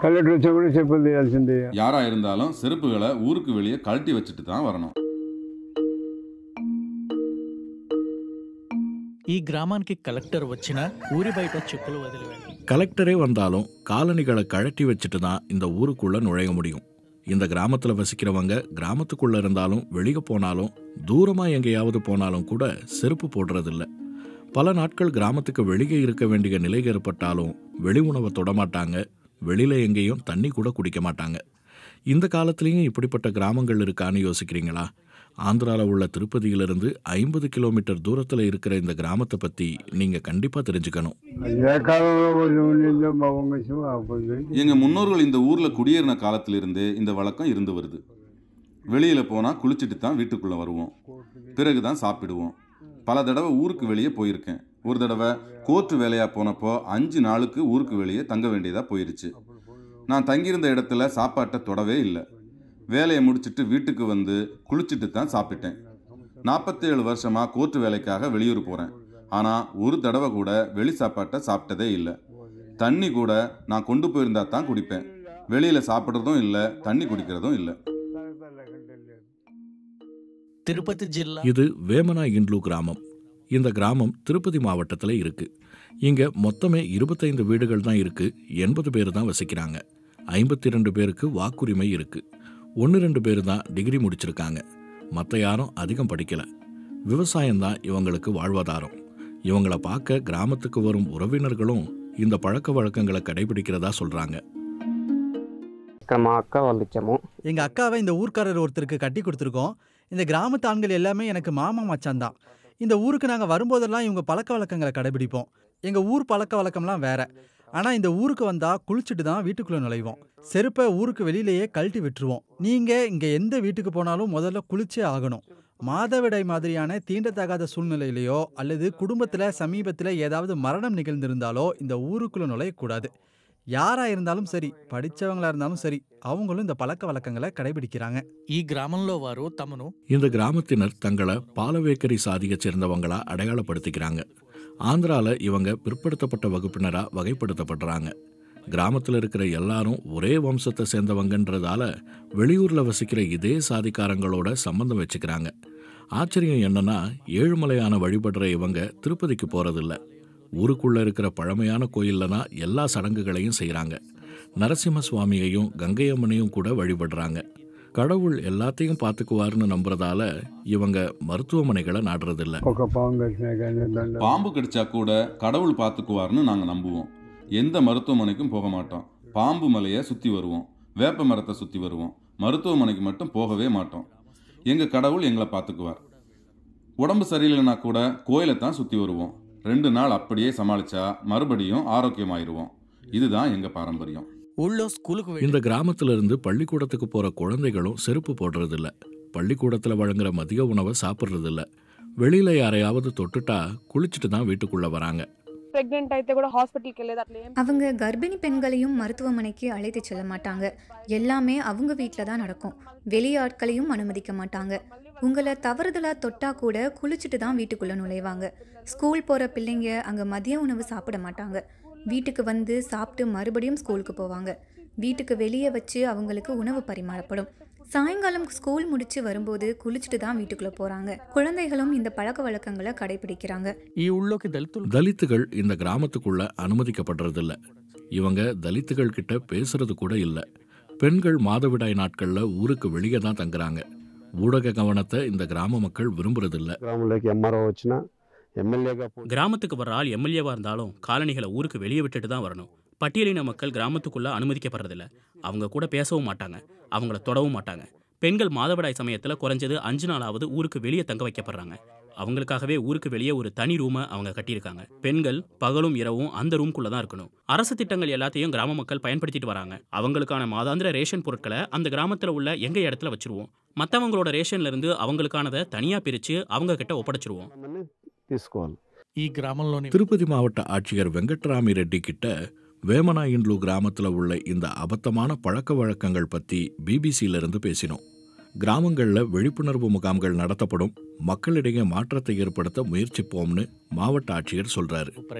கல்லட்டு வச்சா கூட செப்பல் தேயால்సిందే யாரா இருந்தாலும் செருப்புகளை ஊருக்கு வெளியே கழட்டி வச்சுட்டு தான் வரணும் ఈ గ్రామానికి కలెక్టర్ వచ్చినా ఊరి బయట చెప్పులు వదిలివేండి கலெக்டரே வந்தாலும் காலணிகளை கழட்டி வச்சுட்டு தான் இந்த ஊருக்குள்ள நுழைய முடியும் இந்த கிராமத்தில் வசிக்கிறவங்க கிராமத்துக்குள்ள இருந்தாலும் வெளியே போனாலும் தூரமா எங்கேயாவது போனாலும் கூட செருப்பு போடுறதில்ல பல நாட்கள் கிராமத்துக்கு வெளியே இருக்க வேண்டிய நிலை ஏற்பட்டாலும் வெளி உணவை தொடமாட்டாங்க வெளியில் எங்கேயும் தண்ணி கூட குடிக்க மாட்டாங்க இந்த காலத்துலேயும் இப்படிப்பட்ட கிராமங்கள் இருக்கான்னு யோசிக்கிறீங்களா ஆந்திராவில் உள்ள திருப்பதியிலிருந்து ஐம்பது கிலோமீட்டர் தூரத்தில் இருக்கிற இந்த கிராமத்தை பற்றி நீங்கள் கண்டிப்பாக தெரிஞ்சுக்கணும் எங்கள் முன்னோர்கள் இந்த ஊரில் குடியேறின காலத்திலிருந்து இந்த வழக்கம் இருந்து வருது வெளியில் போனால் குளிச்சுட்டு தான் வீட்டுக்குள்ளே வருவோம் பிறகு தான் சாப்பிடுவோம் பல தடவை ஊருக்கு வெளியே போயிருக்கேன் ஒரு தடவை கோர்ட்டு வேலையாக போனப்போ அஞ்சு நாளுக்கு ஊருக்கு வெளியே தங்க வேண்டியதாக போயிருச்சு நான் தங்கியிருந்த இடத்துல சாப்பாட்டை தொடவே இல்லை வேலையை முடிச்சுட்டு வீட்டுக்கு வந்து குளிச்சுட்டு தான் சாப்பிட்டேன் நாற்பத்தேழு வருஷமாக கோர்ட்டு வேலைக்காக வெளியூர் போகிறேன் ஆனால் ஒரு தடவை கூட வெளி சாப்பாட்டை சாப்பிட்டதே இல்லை தண்ணி கூட நான் கொண்டு போயிருந்தா தான் குடிப்பேன் வெளியில் சாப்பிட்றதும் இல்லை தண்ணி குடிக்கிறதும் இல்லை இது வேமனா இன்லு கிராமம் இந்த கிராமம் திருப்பதி மாவட்டத்தில் இருக்குது இங்கே மொத்தமே இருபத்தைந்து வீடுகள் தான் இருக்குது எண்பது பேர் தான் வசிக்கிறாங்க ஐம்பத்தி ரெண்டு பேருக்கு வாக்குரிமை இருக்குது ஒன்று ரெண்டு பேர் தான் டிகிரி முடிச்சிருக்காங்க மற்ற யாரும் அதிகம் படிக்கலை விவசாயம்தான் இவங்களுக்கு வாழ்வாதாரம் இவங்கள பார்க்க கிராமத்துக்கு வரும் உறவினர்களும் இந்த பழக்க வழக்கங்களை கடைபிடிக்கிறதா சொல்கிறாங்க அக்கா எங்கள் அக்காவை இந்த ஊர்க்காரர் ஒருத்தருக்கு கட்டி கொடுத்துருக்கோம் இந்த கிராமத்து ஆண்கள் எல்லாமே எனக்கு மாமா மச்சான் தான் இந்த ஊருக்கு நாங்கள் வரும்போதெல்லாம் இவங்க பழக்க வழக்கங்களை கடைபிடிப்போம் எங்கள் ஊர் பழக்க வழக்கம்லாம் வேற ஆனால் இந்த ஊருக்கு வந்தால் குளிச்சுட்டு தான் வீட்டுக்குள்ளே நுழைவோம் செருப்பை ஊருக்கு வெளியிலேயே கழட்டி விட்டுருவோம் நீங்கள் இங்கே எந்த வீட்டுக்கு போனாலும் முதல்ல குளிச்சே ஆகணும் மாதவிடை மாதிரியான தீண்டத்தகாத சூழ்நிலையிலையோ அல்லது குடும்பத்தில் சமீபத்தில் ஏதாவது மரணம் நிகழ்ந்திருந்தாலோ இந்த ஊருக்குள்ளே நுழையக்கூடாது யாரா இருந்தாலும் சரி படிச்சவங்களா இருந்தாலும் சரி அவங்களும் இந்த பழக்க வழக்கங்களை கடைபிடிக்கிறாங்க இந்த கிராமத்தினர் தங்களை பாலவேக்கரி சாதியை சேர்ந்தவங்களா அடையாளப்படுத்திக்கிறாங்க ஆந்திரால இவங்க பிற்படுத்தப்பட்ட வகுப்பினரா வகைப்படுத்தப்படுறாங்க கிராமத்தில் இருக்கிற எல்லாரும் ஒரே வம்சத்தை சேர்ந்தவங்கன்றதால வெளியூர்ல வசிக்கிற இதே சாதிக்காரங்களோட சம்பந்தம் வச்சுக்கிறாங்க ஆச்சரியம் என்னன்னா ஏழுமலையான வழிபடுற இவங்க திருப்பதிக்கு போறதில்லை ஊருக்குள்ளே இருக்கிற பழமையான கோயிலில் தான் எல்லா சடங்குகளையும் செய்கிறாங்க நரசிம்ம சுவாமியையும் கங்கையம்மனையும் கூட வழிபடுறாங்க கடவுள் எல்லாத்தையும் பார்த்துக்குவாருன்னு நம்புறதால இவங்க மருத்துவமனைகளை நாடுறதில்ல பாம்பு கடிச்சா கூட கடவுள் பார்த்துக்குவாருன்னு நாங்கள் நம்புவோம் எந்த மருத்துவமனைக்கும் போக மாட்டோம் பாம்பு மலையை சுற்றி வருவோம் வேப்ப மரத்தை சுற்றி வருவோம் மருத்துவமனைக்கு மட்டும் போகவே மாட்டோம் எங்கள் கடவுள் எங்களை பார்த்துக்குவார் உடம்பு சரியில்லைன்னா கூட கோயிலை தான் சுற்றி வருவோம் ரெண்டு நாள் அப்படியே சமாளிச்சா மறுபடியும் ஆரோக்கியமாயிருவோம் இதுதான் எங்க பாரம்பரியம் இந்த கிராமத்துல இருந்து பள்ளிக்கூடத்துக்கு போற குழந்தைகளும் செருப்பு போடுறது இல்ல பள்ளிக்கூடத்துல வழங்குற மதிய உணவை சாப்பிடுறது இல்ல வெளியில யாரையாவது தொட்டுட்டா குளிச்சுட்டு தான் வீட்டுக்குள்ள வராங்க அவங்க கர்ப்பிணி பெண்களையும் மருத்துவமனைக்கு அழைத்து செல்ல மாட்டாங்க எல்லாமே அவங்க வீட்டில் தான் நடக்கும் வெளியாட்களையும் அனுமதிக்க மாட்டாங்க உங்களை தவறுதலாக தொட்டால் கூட குளிச்சுட்டு தான் வீட்டுக்குள்ளே நுழைவாங்க ஸ்கூல் போகிற பிள்ளைங்க அங்கே மதிய உணவு சாப்பிட மாட்டாங்க வீட்டுக்கு வந்து சாப்பிட்டு மறுபடியும் ஸ்கூலுக்கு போவாங்க வீட்டுக்கு வெளியே வச்சு அவங்களுக்கு உணவு பரிமாறப்படும் சாயங்காலம் ஸ்கூல் முடிச்சு வரும்போது குளிச்சுட்டு தான் வீட்டுக்குள்ள போறாங்க குழந்தைகளும் இந்த பழக்க வழக்கங்களை கடைபிடிக்கிறாங்க தலித்துகள் இந்த கிராமத்துக்குள்ள அனுமதிக்கப்படுறதில்ல இவங்க தலித்துகள் கிட்ட பேசுறது கூட இல்லை பெண்கள் மாதவிடாய் நாட்களில் ஊருக்கு வெளியே தான் தங்குறாங்க ஊடக கவனத்தை இந்த கிராம மக்கள் விரும்புறதில்ல கிராமத்துக்கு வர்ற ஆள் எம்எல்ஏவா இருந்தாலும் காலனிகளை ஊருக்கு வெளியே விட்டுட்டு தான் வரணும் பட்டியலின மக்கள் கிராமத்துக்குள்ள அனுமதிக்கப்படுறதில்ல அவங்க கூட பேசவும் மாட்டாங்க அவங்கள தொடவும் மாட்டாங்க பெண்கள் மாதவிடாய் சமயத்தில் குறைஞ்சது அஞ்சு நாளாவது ஊருக்கு வெளியே தங்க வைக்கப்படுறாங்க அவங்களுக்காகவே ஊருக்கு வெளியே ஒரு தனி ரூமை அவங்க கட்டியிருக்காங்க பெண்கள் பகலும் இரவும் அந்த ரூம்குள்ள தான் இருக்கணும் அரசு திட்டங்கள் எல்லாத்தையும் கிராம மக்கள் பயன்படுத்திட்டு வராங்க அவங்களுக்கான மாதாந்திர ரேஷன் பொருட்களை அந்த கிராமத்தில் உள்ள எங்க இடத்துல வச்சிருவோம் மற்றவங்களோட ரேஷன்ல இருந்து அவங்களுக்கானதை தனியா பிரிச்சு அவங்க கிட்ட ஒப்படைச்சிருவோம் திருப்பதி மாவட்ட ஆட்சியர் வெங்கட்ராமி ரெட்டி கிட்ட வேமனா இன்லு கிராமத்தில் உள்ள இந்த அபத்தமான பழக்க வழக்கங்கள் பற்றி பிபிசியிலிருந்து பேசினோம் கிராமங்களில் விழிப்புணர்வு முகாம்கள் நடத்தப்படும் மக்களிடையே மாற்றத்தை ஏற்படுத்த முயற்சிப்போம்னு மாவட்ட ஆட்சியர் சொல்றாரு